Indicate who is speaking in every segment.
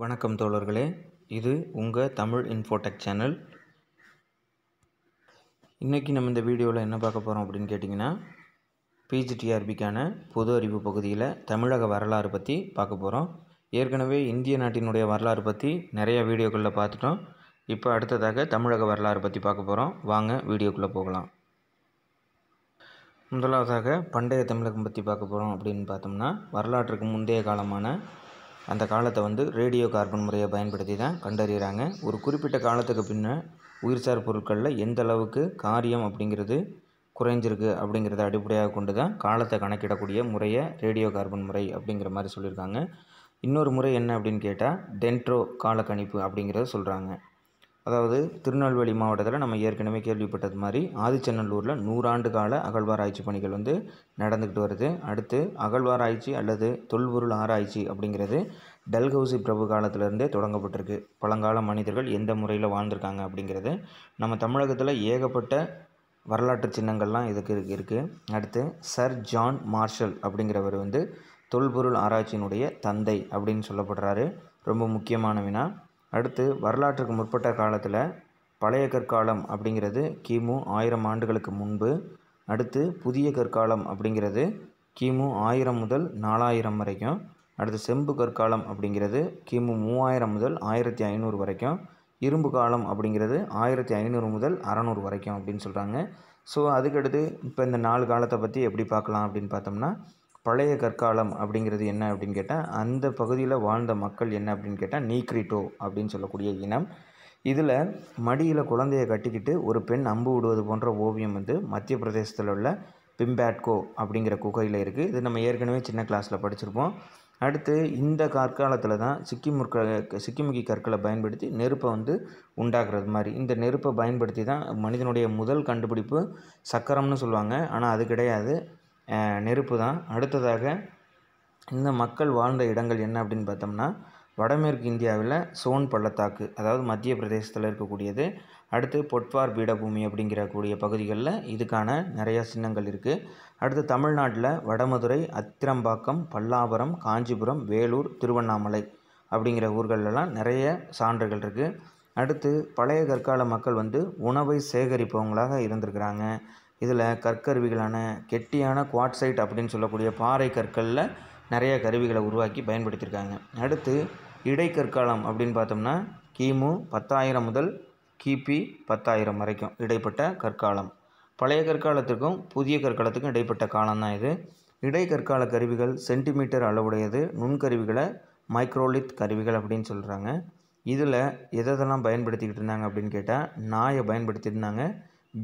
Speaker 1: வணக்கம் தோழர்களே இது உங்கள் தமிழ் இன்ஃபோடெக் சேனல் இன்றைக்கி நம்ம இந்த வீடியோவில் என்ன பார்க்க போகிறோம் அப்படின்னு கேட்டிங்கன்னா பிஜிடிஆர்பிக்கான பொது அறிவு பகுதியில் தமிழக வரலாறு பற்றி பார்க்க போகிறோம் ஏற்கனவே இந்திய நாட்டினுடைய வரலாறு பற்றி நிறைய வீடியோக்களில் பார்த்துட்டோம் இப்போ அடுத்ததாக தமிழக வரலாறு பற்றி பார்க்க போகிறோம் வாங்க வீடியோக்குள்ளே போகலாம் முதலாவதாக பண்டைய தமிழகம் பற்றி பார்க்க போகிறோம் அப்படின்னு பார்த்தோம்னா வரலாற்றுக்கு முந்தைய காலமான அந்த காலத்தை வந்து ரேடியோ கார்பன் முறையை பயன்படுத்தி தான் கண்டறிகிறாங்க ஒரு குறிப்பிட்ட காலத்துக்கு பின்ன உயிர்சார் பொருட்களில் எந்த அளவுக்கு காரியம் அப்படிங்கிறது குறைஞ்சிருக்கு அப்படிங்கிறத அடிப்படையாக கொண்டு தான் காலத்தை கணக்கிடக்கூடிய முறையை ரேடியோ கார்பன் முறை அப்படிங்கிற மாதிரி சொல்லியிருக்காங்க இன்னொரு முறை என்ன அப்படின்னு கேட்டால் டென்ட்ரோ காலக்கணிப்பு அப்படிங்கிறத சொல்கிறாங்க அதாவது திருநெல்வேலி மாவட்டத்தில் நம்ம ஏற்கனவே கேள்விப்பட்டது மாதிரி ஆதிச்சநல்லூரில் நூறாண்டு கால அகழ்வாராய்ச்சி பணிகள் வந்து நடந்துக்கிட்டு வருது அடுத்து அகழ்வாராய்ச்சி அல்லது தொல்பொருள் ஆராய்ச்சி அப்படிங்கிறது டல்கௌசி பிரபு காலத்திலேருந்தே தொடங்கப்பட்டிருக்கு பழங்கால மனிதர்கள் எந்த முறையில் வாழ்ந்திருக்காங்க அப்படிங்கிறது நம்ம தமிழகத்தில் ஏகப்பட்ட வரலாற்று சின்னங்கள்லாம் இதுக்கு இருக்குது அடுத்து சர் ஜான் மார்ஷல் அப்படிங்கிறவர் வந்து தொல்பொருள் ஆராய்ச்சியினுடைய தந்தை அப்படின்னு சொல்லப்படுறாரு ரொம்ப முக்கியமான வினா அடுத்து வரலாற்றுக்கு முற்பட்ட காலத்தில் பழைய கற்காலம் அப்படிங்கிறது கிமு ஆயிரம் ஆண்டுகளுக்கு முன்பு அடுத்து புதிய கற்காலம் அப்படிங்கிறது கிமு ஆயிரம் முதல் நாலாயிரம் வரைக்கும் அடுத்து செம்பு கற்காலம் அப்படிங்கிறது கிமு மூவாயிரம் முதல் ஆயிரத்தி ஐநூறு வரைக்கும் இரும்பு காலம் அப்படிங்கிறது ஆயிரத்தி ஐநூறு முதல் அறநூறு வரைக்கும் அப்படின்னு சொல்கிறாங்க ஸோ அதுக்கடுத்து இப்போ இந்த நாலு காலத்தை பற்றி எப்படி பார்க்கலாம் அப்படின்னு பார்த்தோம்னா பழைய கற்காலம் அப்படிங்கிறது என்ன அப்படின்னு கேட்டால் அந்த பகுதியில் வாழ்ந்த மக்கள் என்ன அப்படின்னு கேட்டால் நீக்ரிட்டோ அப்படின்னு சொல்லக்கூடிய இனம் இதில் மடியில் குழந்தைய கட்டிக்கிட்டு ஒரு பெண் அம்பு விடுவது போன்ற ஓவியம் வந்து மத்திய பிரதேசத்தில் உள்ள பிம்பேட்கோ அப்படிங்கிற குகையில் இருக்குது இது நம்ம ஏற்கனவே சின்ன கிளாஸில் படிச்சிருப்போம் அடுத்து இந்த கற்காலத்தில் தான் சிக்கிமுற்க சிக்கிமுகி கற்களை பயன்படுத்தி நெருப்பை வந்து உண்டாக்குறது மாதிரி இந்த நெருப்பை பயன்படுத்தி தான் மனிதனுடைய முதல் கண்டுபிடிப்பு சக்கரம்னு சொல்லுவாங்க ஆனால் அது கிடையாது நெருப்பு தான் அடுத்ததாக இந்த மக்கள் வாழ்ந்த இடங்கள் என்ன அப்படின்னு பார்த்தோம்னா வடமேற்கு இந்தியாவில் சோன் பள்ளத்தாக்கு அதாவது மத்திய பிரதேசத்தில் இருக்கக்கூடியது அடுத்து பொட்வார் பீடபூமி அப்படிங்கிற கூடிய பகுதிகளில் இதுக்கான நிறையா சின்னங்கள் இருக்குது அடுத்து தமிழ்நாட்டில் வடமதுரை அத்திரம்பாக்கம் பல்லாவரம் காஞ்சிபுரம் வேலூர் திருவண்ணாமலை அப்படிங்கிற ஊர்களெல்லாம் நிறைய சான்றுகள் இருக்குது அடுத்து பழைய கற்கால மக்கள் வந்து உணவை சேகரிப்பவங்களாக இருந்திருக்கிறாங்க இதில் கற்கருவிகளான கெட்டியான குவாட்சைட் அப்படின்னு சொல்லக்கூடிய பாறை கற்களில் நிறைய கருவிகளை உருவாக்கி பயன்படுத்தியிருக்காங்க அடுத்து இடைக்கற்காலம் அப்படின்னு பார்த்தோம்னா கிமு பத்தாயிரம் முதல் கிபி பத்தாயிரம் வரைக்கும் இடைப்பட்ட கற்காலம் பழைய கற்காலத்துக்கும் புதிய கற்காலத்துக்கும் இடைப்பட்ட காலம் தான் இது இடைக்கற்கால கருவிகள் சென்டிமீட்டர் அளவுடையது நுண்கருவிகளை மைக்ரோலித் கருவிகள் அப்படின்னு சொல்கிறாங்க இதில் எதெல்லாம் பயன்படுத்திக்கிட்டு இருந்தாங்க அப்படின்னு கேட்டால் நாயை பயன்படுத்தியிருந்தாங்க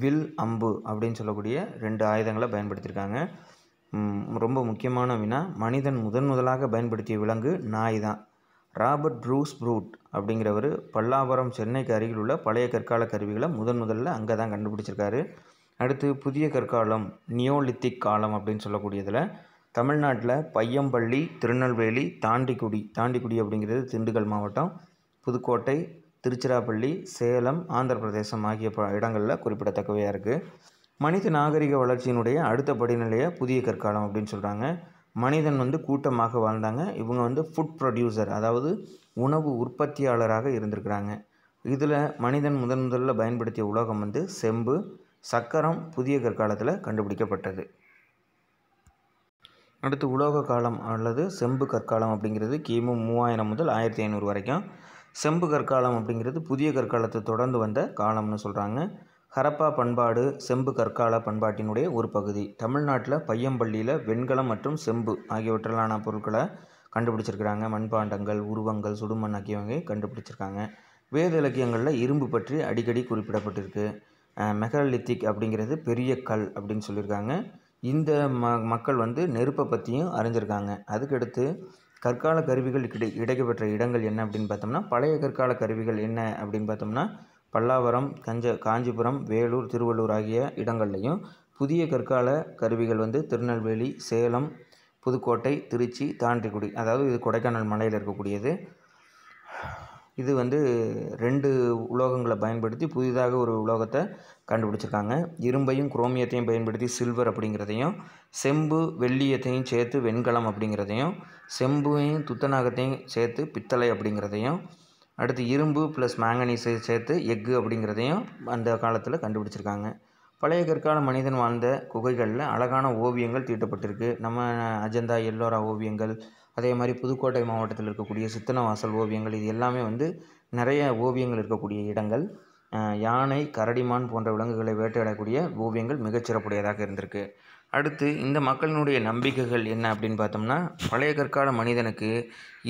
Speaker 1: வில் அம்பு அப்படின்னு சொல்லக்கூடிய ரெண்டு ஆயுதங்களை பயன்படுத்தியிருக்காங்க ரொம்ப முக்கியமான வினா மனிதன் முதன் முதலாக பயன்படுத்திய விலங்கு நாய் தான் ராபர்ட் ப்ரூஸ் ப்ரூட் அப்படிங்கிறவர் பல்லாவரம் சென்னைக்கு அருகில் உள்ள பழைய கற்கால கருவிகளை முதன் முதல்ல அங்கே தான் கண்டுபிடிச்சிருக்காரு அடுத்து புதிய கற்காலம் நியோலித்திக் காலம் அப்படின்னு சொல்லக்கூடியதில் தமிழ்நாட்டில் பையம்பள்ளி திருநெல்வேலி தாண்டிக்குடி தாண்டிக்குடி அப்படிங்கிறது திண்டுக்கல் மாவட்டம் புதுக்கோட்டை திருச்சிராப்பள்ளி சேலம் ஆந்திர பிரதேசம் ஆகிய ப இடங்களில் குறிப்பிடத்தக்கவையாக இருக்குது மனித நாகரிக வளர்ச்சியினுடைய அடுத்த படிநிலையை புதிய கற்காலம் அப்படின்னு சொல்கிறாங்க மனிதன் வந்து கூட்டமாக வாழ்ந்தாங்க இவங்க வந்து ஃபுட் ப்ரொடியூசர் அதாவது உணவு உற்பத்தியாளராக இருந்திருக்கிறாங்க இதில் மனிதன் முதன் முதலில் பயன்படுத்திய உலோகம் வந்து செம்பு சக்கரம் புதிய கற்காலத்தில் கண்டுபிடிக்கப்பட்டது அடுத்து உலோக காலம் அல்லது செம்பு கற்காலம் அப்படிங்கிறது கிமு மூவாயிரம் முதல் ஆயிரத்தி ஐநூறு வரைக்கும் செம்பு கற்காலம் அப்படிங்கிறது புதிய கற்காலத்தை தொடர்ந்து வந்த காலம்னு சொல்கிறாங்க ஹரப்பா பண்பாடு செம்பு கற்கால பண்பாட்டினுடைய ஒரு பகுதி தமிழ்நாட்டில் பையம்பள்ளியில் வெண்கலம் மற்றும் செம்பு ஆகியவற்றிலான பொருட்களை கண்டுபிடிச்சிருக்கிறாங்க மண்பாண்டங்கள் உருவங்கள் சுடுமண் ஆகியவங்க கண்டுபிடிச்சிருக்காங்க வேத இலக்கியங்களில் இரும்பு பற்றி அடிக்கடி குறிப்பிடப்பட்டிருக்கு மெகலித்திக் அப்படிங்கிறது பெரிய கல் அப்படின்னு சொல்லியிருக்காங்க இந்த ம மக்கள் வந்து நெருப்பை பற்றியும் அறிஞ்சிருக்காங்க அதுக்கடுத்து கற்கால கருவிகள் இடை பெற்ற இடங்கள் என்ன அப்படின்னு பார்த்தோம்னா பழைய கற்கால கருவிகள் என்ன அப்படின்னு பார்த்தோம்னா பல்லாவரம் கஞ்ச காஞ்சிபுரம் வேலூர் திருவள்ளூர் ஆகிய இடங்கள்லையும் புதிய கற்கால கருவிகள் வந்து திருநெல்வேலி சேலம் புதுக்கோட்டை திருச்சி தாண்டிக்குடி அதாவது இது கொடைக்கானல் மலையில் இருக்கக்கூடியது இது வந்து ரெண்டு உலோகங்களை பயன்படுத்தி புதிதாக ஒரு உலோகத்தை கண்டுபிடிச்சிருக்காங்க இரும்பையும் குரோமியத்தையும் பயன்படுத்தி சில்வர் அப்படிங்கிறதையும் செம்பு வெள்ளியத்தையும் சேர்த்து வெண்கலம் அப்படிங்கிறதையும் செம்பையும் துத்தநாகத்தையும் சேர்த்து பித்தளை அப்படிங்கிறதையும் அடுத்து இரும்பு ப்ளஸ் மேங்கனீஸை சேர்த்து எஃகு அப்படிங்கிறதையும் அந்த காலத்தில் கண்டுபிடிச்சிருக்காங்க பழைய கற்கால மனிதன் வாழ்ந்த குகைகளில் அழகான ஓவியங்கள் தீட்டப்பட்டிருக்கு நம்ம அஜந்தா எல்லோரா ஓவியங்கள் அதே மாதிரி புதுக்கோட்டை மாவட்டத்தில் இருக்கக்கூடிய சித்தனவாசல் ஓவியங்கள் இது எல்லாமே வந்து நிறைய ஓவியங்கள் இருக்கக்கூடிய இடங்கள் யானை கரடிமான் போன்ற விலங்குகளை வேட்டையாடக்கூடிய ஓவியங்கள் மிகச்சிறப்புடையதாக இருந்திருக்கு அடுத்து இந்த மக்களினுடைய நம்பிக்கைகள் என்ன அப்படின்னு பார்த்தோம்னா பழைய கற்கால மனிதனுக்கு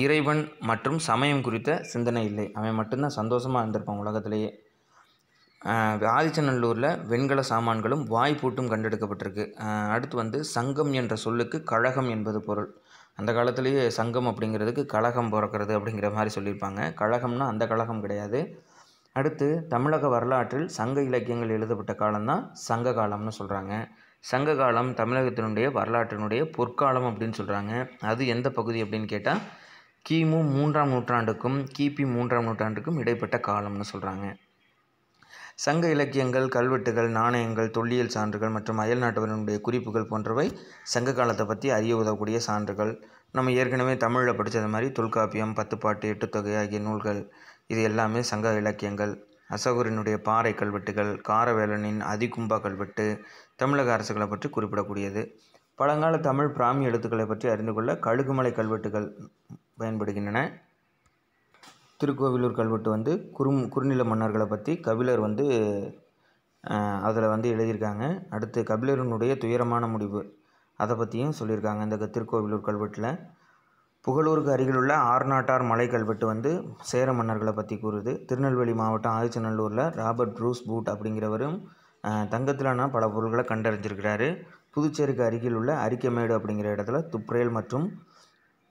Speaker 1: இறைவன் மற்றும் சமயம் குறித்த சிந்தனை இல்லை அவன் மட்டும்தான் சந்தோஷமாக இருந்திருப்பான் உலகத்திலேயே ஆதிச்சநல்லூரில் வெண்கல சாமான்களும் வாய்ப்பூட்டும் கண்டெடுக்கப்பட்டிருக்கு அடுத்து வந்து சங்கம் என்ற சொல்லுக்கு கழகம் என்பது பொருள் அந்த காலத்துலேயே சங்கம் அப்படிங்கிறதுக்கு கழகம் பிறக்கிறது அப்படிங்கிற மாதிரி சொல்லியிருப்பாங்க கழகம்னா அந்த கழகம் கிடையாது அடுத்து தமிழக வரலாற்றில் சங்க இலக்கியங்கள் எழுதப்பட்ட காலம்தான் சங்க காலம்னு சொல்கிறாங்க சங்க காலம் தமிழகத்தினுடைய வரலாற்றினுடைய பொற்காலம் அப்படின்னு சொல்கிறாங்க அது எந்த பகுதி அப்படின்னு கேட்டால் கிமு மூன்றாம் நூற்றாண்டுக்கும் கிபி மூன்றாம் நூற்றாண்டுக்கும் இடைப்பட்ட காலம்னு சொல்கிறாங்க சங்க இலக்கியங்கள் கல்வெட்டுகள் நாணயங்கள் தொல்லியல் சான்றுகள் மற்றும் அயல் நாட்டவர்களுடைய குறிப்புகள் போன்றவை சங்க காலத்தை பற்றி அறிய உதவக்கூடிய சான்றுகள் நம்ம ஏற்கனவே தமிழில் படித்தது மாதிரி தொல்காப்பியம் பத்துப்பாட்டு எட்டுத்தொகை ஆகிய நூல்கள் இது எல்லாமே சங்க இலக்கியங்கள் அசோகரினுடைய பாறை கல்வெட்டுகள் காரவேலனின் அதிகும்பா கல்வெட்டு தமிழக அரசுகளை பற்றி குறிப்பிடக்கூடியது பழங்கால தமிழ் பிராமி எழுத்துக்களை பற்றி அறிந்து கொள்ள கழுகுமலை கல்வெட்டுகள் பயன்படுகின்றன திருக்கோவிலூர் கல்வெட்டு வந்து குறும் குறுநில மன்னர்களை பற்றி கபிலர் வந்து அதில் வந்து எழுதியிருக்காங்க அடுத்து கபிலருனுடைய துயரமான முடிவு அதை பற்றியும் சொல்லியிருக்காங்க இந்த திருக்கோவிலூர் கல்வெட்டில் புகழூருக்கு அருகில் உள்ள ஆர்நாட்டார் மலை கல்வெட்டு வந்து சேர மன்னர்களை பற்றி கூறுது திருநெல்வேலி மாவட்டம் ஆதிச்சநல்லூரில் ராபர்ட் ப்ரூஸ் பூட் அப்படிங்கிறவரும் தங்கத்திலான பல பொருள்களை கண்டறிஞ்சிருக்கிறாரு புதுச்சேரிக்கு அருகில் உள்ள அரிக்கமேடு அப்படிங்கிற இடத்துல துப்ரேல் மற்றும்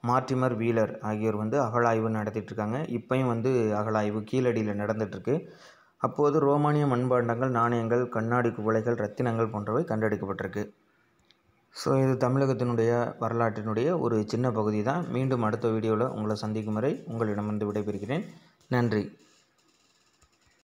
Speaker 1: மார்டிமர் வீலர் ஆகியோர் வந்து அகழாய்வு நடத்திட்டுருக்காங்க இப்போயும் வந்து அகழாய்வு கீழடியில் நடந்துகிட்ருக்கு அப்போது ரோமானிய மண்பாண்டங்கள் நாணயங்கள் கண்ணாடி குவளைகள் ரத்தினங்கள் போன்றவை கண்டெடுக்கப்பட்டிருக்கு ஸோ இது தமிழகத்தினுடைய வரலாற்றினுடைய ஒரு சின்ன பகுதி தான் மீண்டும் அடுத்த வீடியோவில் உங்களை சந்திக்கும் வரை உங்களிடமிருந்து விடைபெறுகிறேன் நன்றி